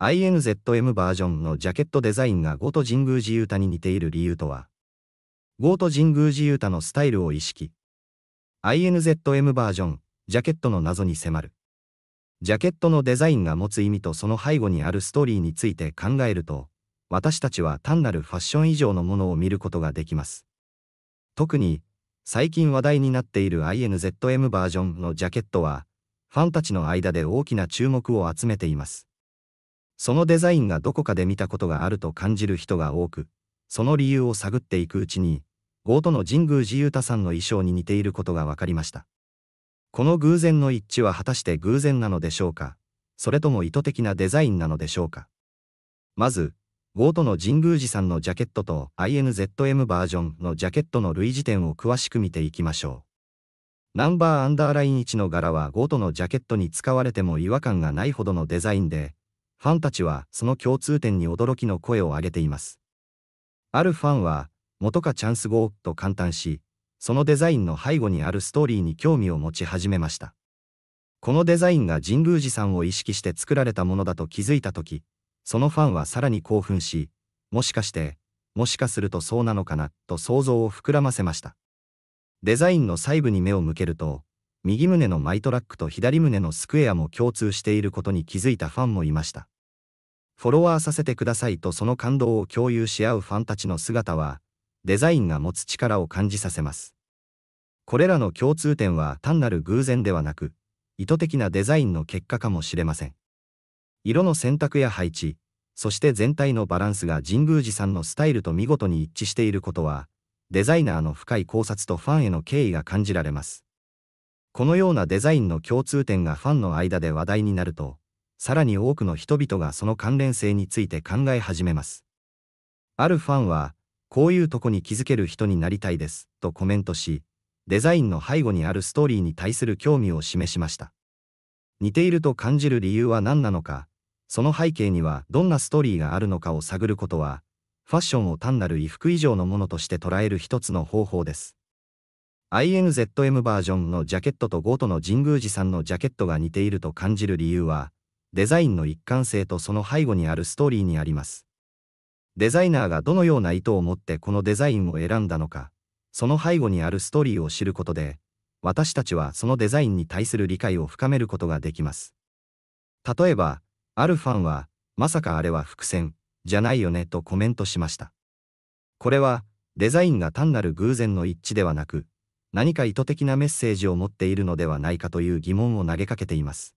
INZM バージョンのジャケットデザインがゴート神宮寺タに似ている理由とは、ゴート神宮寺タのスタイルを意識。INZM バージョン、ジャケットの謎に迫る。ジャケットのデザインが持つ意味とその背後にあるストーリーについて考えると、私たちは単なるファッション以上のものを見ることができます。特に、最近話題になっている INZM バージョンのジャケットは、ファンたちの間で大きな注目を集めています。そのデザインがどこかで見たことがあると感じる人が多く、その理由を探っていくうちに、ゴートの神宮寺裕太さんの衣装に似ていることが分かりました。この偶然の一致は果たして偶然なのでしょうか、それとも意図的なデザインなのでしょうか。まず、ゴートの神宮寺さんのジャケットと INZM バージョンのジャケットの類似点を詳しく見ていきましょう。ナンバーアンダーライン1の柄はゴートのジャケットに使われても違和感がないほどのデザインで、ファンたちはその共通点に驚きの声を上げています。あるファンは、元かチャンス号と簡単し、そのデザインの背後にあるストーリーに興味を持ち始めました。このデザインが神宮寺さんを意識して作られたものだと気づいた時、そのファンはさらに興奮し、もしかして、もしかするとそうなのかな、と想像を膨らませました。デザインの細部に目を向けると、右胸のマイトラックと左胸のスクエアも共通していることに気づいたファンもいました。フォロワーさせてくださいとその感動を共有し合うファンたちの姿は、デザインが持つ力を感じさせます。これらの共通点は単なる偶然ではなく、意図的なデザインの結果かもしれません。色の選択や配置、そして全体のバランスが神宮寺さんのスタイルと見事に一致していることは、デザイナーの深い考察とファンへの敬意が感じられます。このようなデザインの共通点がファンの間で話題になると、さらに多くの人々がその関連性について考え始めます。あるファンは、こういうとこに気づける人になりたいです、とコメントし、デザインの背後にあるストーリーに対する興味を示しました。似ていると感じる理由は何なのか、その背景にはどんなストーリーがあるのかを探ることは、ファッションを単なる衣服以上のものとして捉える一つの方法です。INZM バージョンのジャケットとゴートの神宮寺さんのジャケットが似ていると感じる理由は、デザインの一貫性とその背後にあるストーリーにあります。デザイナーがどのような意図を持ってこのデザインを選んだのか、その背後にあるストーリーを知ることで、私たちはそのデザインに対する理解を深めることができます。例えば、あるファンは、まさかあれは伏線、じゃないよねとコメントしました。これは、デザインが単なる偶然の一致ではなく、何か意図的なメッセージを持っているのではないかという疑問を投げかけています。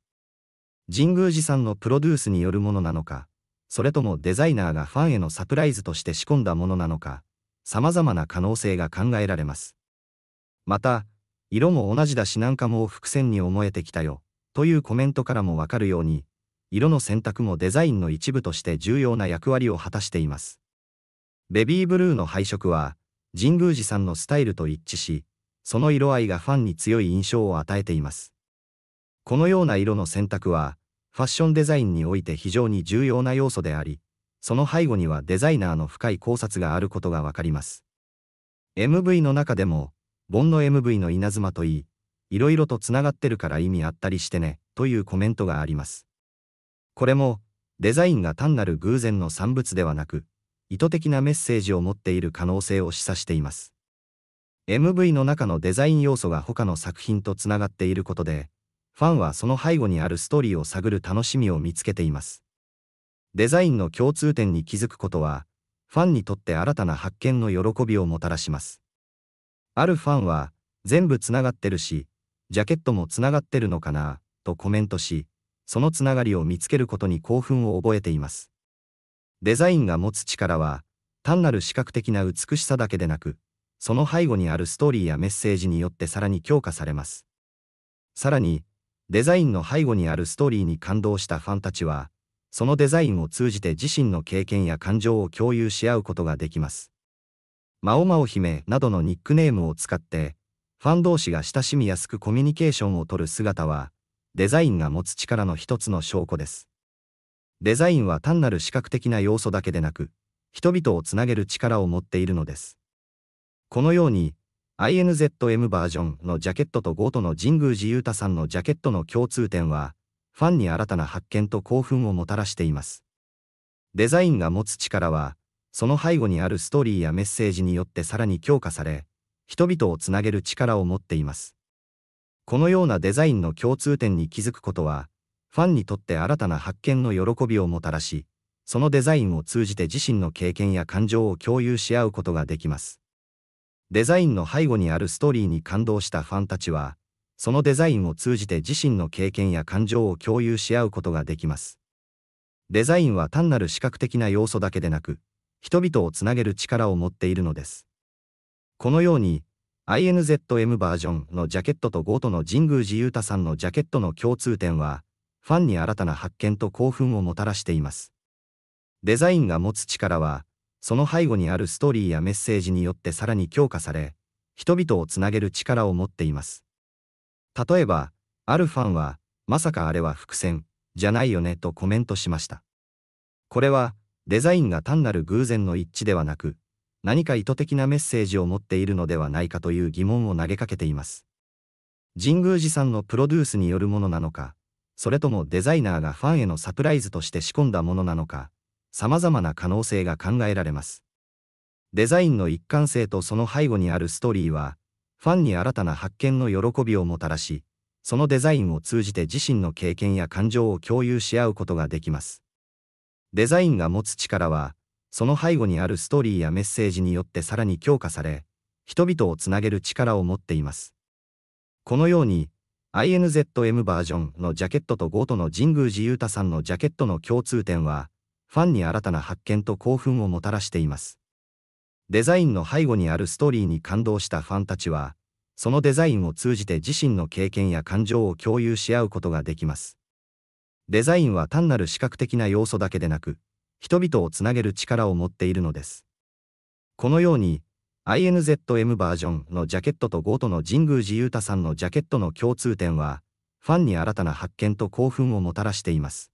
神宮寺さんのプロデュースによるものなのか、それともデザイナーがファンへのサプライズとして仕込んだものなのか、様々な可能性が考えられます。また、色も同じだしなんかもう伏線に思えてきたよ、というコメントからもわかるように、色の選択もデザインの一部として重要な役割を果たしています。ベビーブルーの配色は、神宮寺さんのスタイルと一致し、その色合いがファンに強い印象を与えています。このような色の選択は、ファッションデザインにおいて非常に重要な要素であり、その背後にはデザイナーの深い考察があることがわかります。MV の中でも、ボンの MV の稲妻といい、いろいろとつながってるから意味あったりしてね、というコメントがあります。これも、デザインが単なる偶然の産物ではなく、意図的なメッセージを持っている可能性を示唆しています。MV の中のデザイン要素が他の作品とつながっていることで、ファンはその背後にあるストーリーを探る楽しみを見つけています。デザインの共通点に気づくことは、ファンにとって新たな発見の喜びをもたらします。あるファンは、全部つながってるし、ジャケットもつながってるのかな、とコメントし、そのつながりを見つけることに興奮を覚えています。デザインが持つ力は、単なる視覚的な美しさだけでなく、その背後にあるストーリーやメッセージによってさらに強化されます。さらに、デザインの背後にあるストーリーに感動したファンたちは、そのデザインを通じて自身の経験や感情を共有し合うことができます。まおまお姫などのニックネームを使って、ファン同士が親しみやすくコミュニケーションをとる姿は、デザインが持つ力の一つの証拠です。デザインは単なる視覚的な要素だけでなく、人々をつなげる力を持っているのです。このように、INZM バージョンのジャケットとゴートの神宮寺勇太さんのジャケットの共通点は、ファンに新たな発見と興奮をもたらしています。デザインが持つ力は、その背後にあるストーリーやメッセージによってさらに強化され、人々をつなげる力を持っています。このようなデザインの共通点に気づくことは、ファンにとって新たな発見の喜びをもたらし、そのデザインを通じて自身の経験や感情を共有し合うことができます。デザインの背後にあるストーリーに感動したファンたちは、そのデザインを通じて自身の経験や感情を共有し合うことができます。デザインは単なる視覚的な要素だけでなく、人々をつなげる力を持っているのです。このように、INZM バージョンのジャケットとゴートの神宮寺勇太さんのジャケットの共通点は、ファンに新たな発見と興奮をもたらしています。デザインが持つ力は、その背後にあるストーリーやメッセージによってさらに強化され、人々をつなげる力を持っています。例えば、あるファンは、まさかあれは伏線、じゃないよねとコメントしました。これは、デザインが単なる偶然の一致ではなく、何か意図的なメッセージを持っているのではないかという疑問を投げかけています。神宮寺さんのプロデュースによるものなのか、それともデザイナーがファンへのサプライズとして仕込んだものなのか、様々な可能性が考えられます。デザインの一貫性とその背後にあるストーリーは、ファンに新たな発見の喜びをもたらし、そのデザインを通じて自身の経験や感情を共有し合うことができます。デザインが持つ力は、その背後にあるストーリーやメッセージによってさらに強化され、人々をつなげる力を持っています。このように、INZM バージョンのジャケットとゴートの神宮寺勇太さんのジャケットの共通点は、ファンに新たな発見と興奮をもたらしています。デザインの背後にあるストーリーに感動したファンたちは、そのデザインを通じて自身の経験や感情を共有し合うことができます。デザインは単なる視覚的な要素だけでなく、人々をつなげる力を持っているのです。このように、INZM バージョンのジャケットとゴートの神宮寺裕太さんのジャケットの共通点は、ファンに新たな発見と興奮をもたらしています。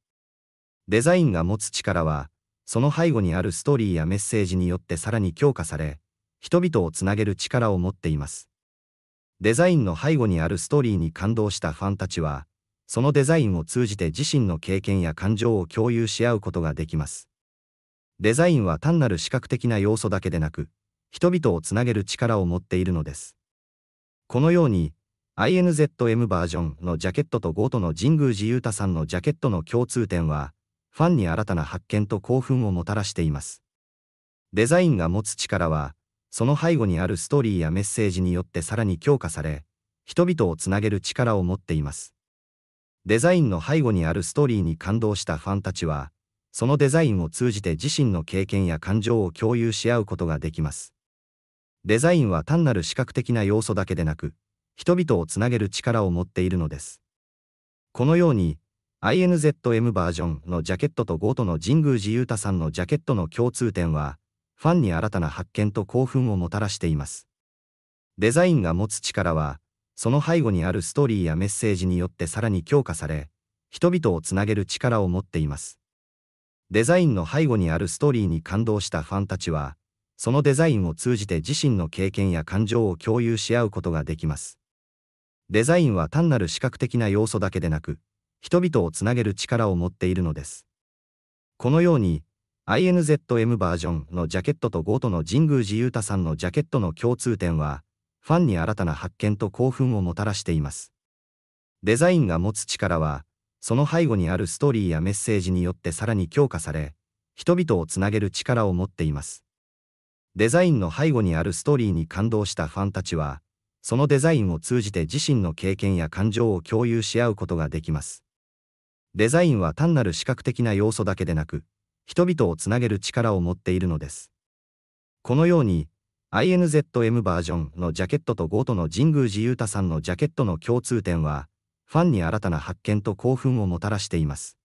デザインが持つ力は、その背後にあるストーリーやメッセージによってさらに強化され、人々をつなげる力を持っています。デザインの背後にあるストーリーに感動したファンたちは、そのデザインを通じて自身の経験や感情を共有し合うことができます。デザインは単なる視覚的な要素だけでなく、人々をつなげる力を持っているのです。このように、INZM バージョンのジャケットとゴートの神宮寺勇太さんのジャケットの共通点は、ファンに新たな発見と興奮をもたらしています。デザインが持つ力は、その背後にあるストーリーやメッセージによってさらに強化され、人々をつなげる力を持っています。デザインの背後にあるストーリーに感動したファンたちは、そのデザインを通じて自身の経験や感情を共有し合うことができます。デザインは単なる視覚的な要素だけでなく、人々をつなげる力を持っているのです。このように、INZM バージョンのジャケットとゴートの神宮寺勇太さんのジャケットの共通点は、ファンに新たな発見と興奮をもたらしています。デザインが持つ力は、その背後にあるストーリーやメッセージによってさらに強化され、人々をつなげる力を持っています。デザインの背後にあるストーリーに感動したファンたちは、そのデザインを通じて自身の経験や感情を共有し合うことができます。デザインは単なる視覚的な要素だけでなく、人々をつなげる力を持っているのです。このように INZM バージョンのジャケットとゴートの神宮寺勇太さんのジャケットの共通点はファンに新たな発見と興奮をもたらしています。デザインが持つ力はその背後にあるストーリーやメッセージによってさらに強化され人々をつなげる力を持っています。デザインの背後にあるストーリーに感動したファンたちはそのデザインを通じて自身の経験や感情を共有し合うことができます。デザインは単なる視覚的な要素だけでなく、人々をつなげる力を持っているのです。このように、INZM バージョンのジャケットとゴートの神宮寺裕太さんのジャケットの共通点は、ファンに新たな発見と興奮をもたらしています。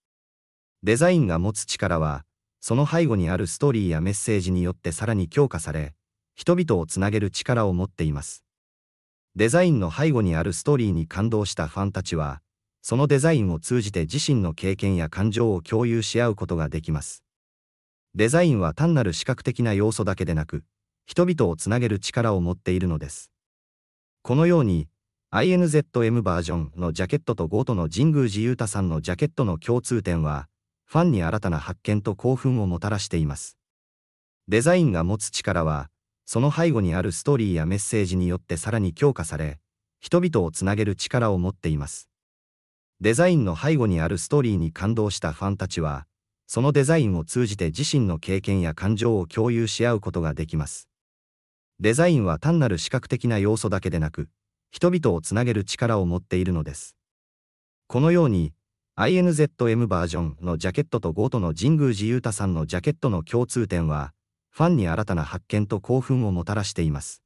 デザインが持つ力は、その背後にあるストーリーやメッセージによってさらに強化され、人々をつなげる力を持っています。デザインの背後にあるストーリーに感動したファンたちは、そのデザインを通じて自身の経験や感情を共有し合うことができます。デザインは単なる視覚的な要素だけでなく、人々をつなげる力を持っているのです。このように、INZM バージョンのジャケットとゴートの神宮寺裕太さんのジャケットの共通点は、ファンに新たな発見と興奮をもたらしています。デザインが持つ力は、その背後にあるストーリーやメッセージによってさらに強化され、人々をつなげる力を持っています。デザインの背後にあるストーリーに感動したファンたちは、そのデザインを通じて自身の経験や感情を共有し合うことができます。デザインは単なる視覚的な要素だけでなく、人々をつなげる力を持っているのです。このように、INZM バージョンのジャケットとゴートの神宮寺勇太さんのジャケットの共通点は、ファンに新たな発見と興奮をもたらしています。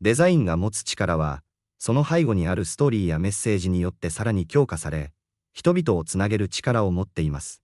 デザインが持つ力は、その背後にあるストーリーやメッセージによってさらに強化され、人々をつなげる力を持っています。